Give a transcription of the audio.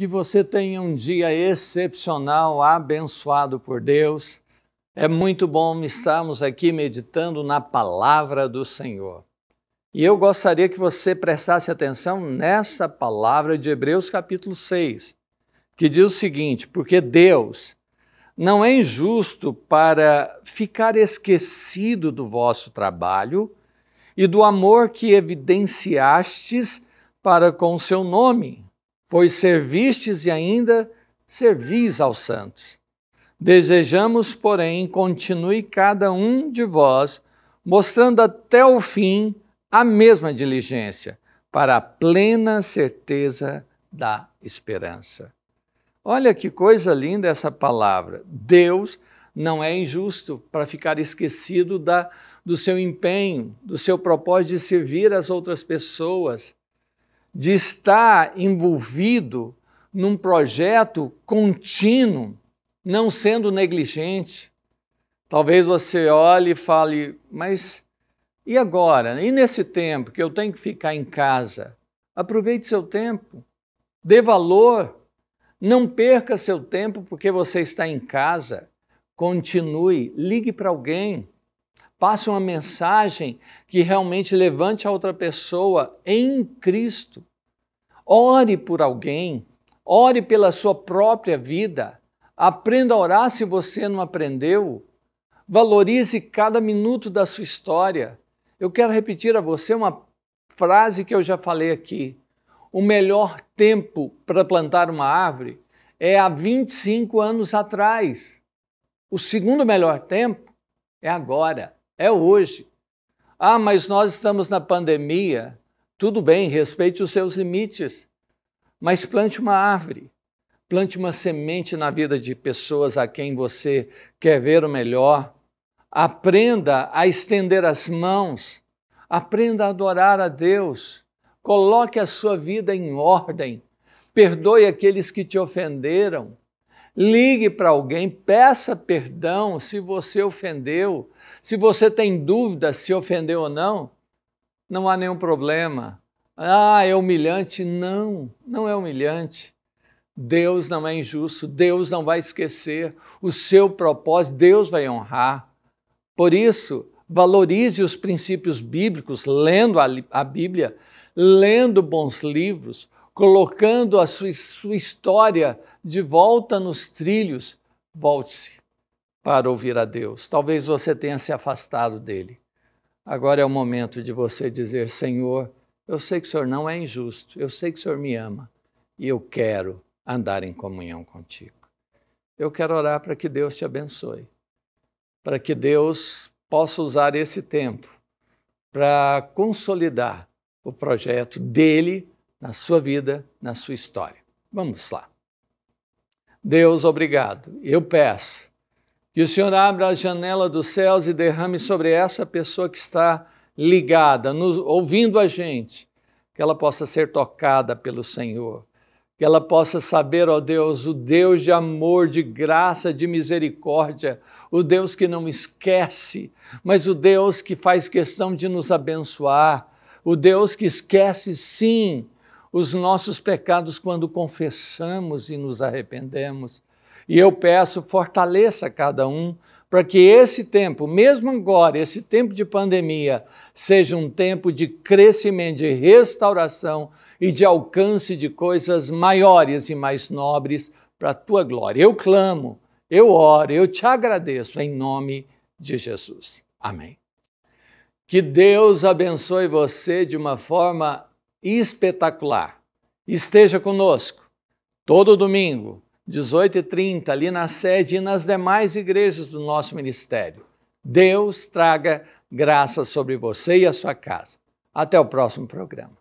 Que você tenha um dia excepcional, abençoado por Deus. É muito bom estarmos aqui meditando na palavra do Senhor. E eu gostaria que você prestasse atenção nessa palavra de Hebreus capítulo 6, que diz o seguinte: porque Deus não é injusto para ficar esquecido do vosso trabalho e do amor que evidenciastes para com o seu nome, pois servistes e ainda servis aos santos. Desejamos, porém, continue cada um de vós mostrando até o fim a mesma diligência para a plena certeza da esperança. Olha que coisa linda essa palavra. Deus não é injusto para ficar esquecido da, do seu empenho, do seu propósito de servir as outras pessoas de estar envolvido num projeto contínuo, não sendo negligente. Talvez você olhe e fale, mas e agora? E nesse tempo que eu tenho que ficar em casa? Aproveite seu tempo, dê valor, não perca seu tempo porque você está em casa. Continue, ligue para alguém, passe uma mensagem que realmente levante a outra pessoa em Cristo. Ore por alguém, ore pela sua própria vida, aprenda a orar se você não aprendeu, valorize cada minuto da sua história. Eu quero repetir a você uma frase que eu já falei aqui. O melhor tempo para plantar uma árvore é há 25 anos atrás. O segundo melhor tempo é agora. É hoje. Ah, mas nós estamos na pandemia. Tudo bem, respeite os seus limites. Mas plante uma árvore. Plante uma semente na vida de pessoas a quem você quer ver o melhor. Aprenda a estender as mãos. Aprenda a adorar a Deus. Coloque a sua vida em ordem. Perdoe aqueles que te ofenderam. Ligue para alguém, peça perdão se você ofendeu. Se você tem dúvida se ofendeu ou não, não há nenhum problema. Ah, é humilhante? Não, não é humilhante. Deus não é injusto, Deus não vai esquecer o seu propósito, Deus vai honrar. Por isso, valorize os princípios bíblicos lendo a, a Bíblia, lendo bons livros, colocando a sua, sua história de volta nos trilhos, volte-se para ouvir a Deus. Talvez você tenha se afastado dele. Agora é o momento de você dizer: Senhor, eu sei que o Senhor não é injusto, eu sei que o Senhor me ama e eu quero andar em comunhão contigo. Eu quero orar para que Deus te abençoe, para que Deus possa usar esse tempo para consolidar o projeto dele na sua vida, na sua história. Vamos lá. Deus, obrigado. Eu peço que o Senhor abra a janela dos céus e derrame sobre essa pessoa que está ligada, nos, ouvindo a gente, que ela possa ser tocada pelo Senhor, que ela possa saber, ó Deus, o Deus de amor, de graça, de misericórdia, o Deus que não esquece, mas o Deus que faz questão de nos abençoar, o Deus que esquece, sim, os nossos pecados quando confessamos e nos arrependemos. E eu peço, fortaleça cada um para que esse tempo, mesmo agora, esse tempo de pandemia, seja um tempo de crescimento, de restauração e de alcance de coisas maiores e mais nobres para a tua glória. Eu clamo, eu oro, eu te agradeço em nome de Jesus. Amém. Que Deus abençoe você de uma forma espetacular. Esteja conosco todo domingo, 18h30, ali na sede e nas demais igrejas do nosso ministério. Deus traga graça sobre você e a sua casa. Até o próximo programa.